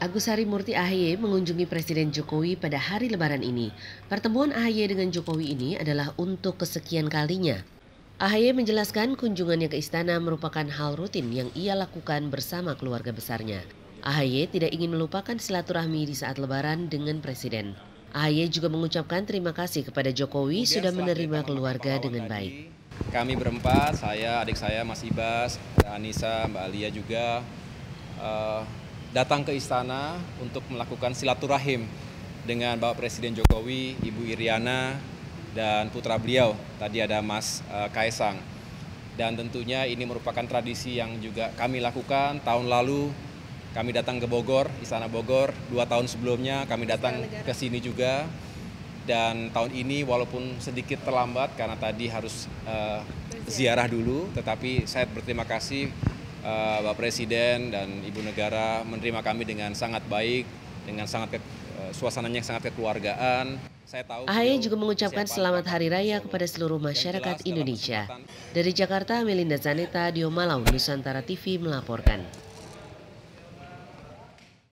Agus Murti AHY mengunjungi Presiden Jokowi pada hari lebaran ini. Pertemuan AHY dengan Jokowi ini adalah untuk kesekian kalinya. AHY menjelaskan kunjungannya ke istana merupakan hal rutin yang ia lakukan bersama keluarga besarnya. AHY tidak ingin melupakan silaturahmi di saat lebaran dengan Presiden. AHY juga mengucapkan terima kasih kepada Jokowi Kemudian sudah menerima keluarga dengan baik. Kami berempat, saya, adik saya Mas Ibas, Anissa, Mbak Alia juga, uh, datang ke istana untuk melakukan silaturahim dengan Bapak Presiden Jokowi, Ibu Iriana, dan putra beliau. Tadi ada Mas eh, Kaisang. Dan tentunya ini merupakan tradisi yang juga kami lakukan tahun lalu. Kami datang ke Bogor, Istana Bogor. Dua tahun sebelumnya kami datang ke sini juga. Dan tahun ini walaupun sedikit terlambat karena tadi harus uh, ziarah dulu, tetapi saya berterima kasih uh, Bapak Presiden dan Ibu Negara menerima kami dengan sangat baik, dengan sangat ke, uh, suasananya sangat kekeluargaan. Saya tahu Ahy juga mengucapkan selamat Hari Raya kepada seluruh masyarakat Indonesia. Dari Jakarta, Melinda Zaneta, Diomalau, Nusantara TV melaporkan.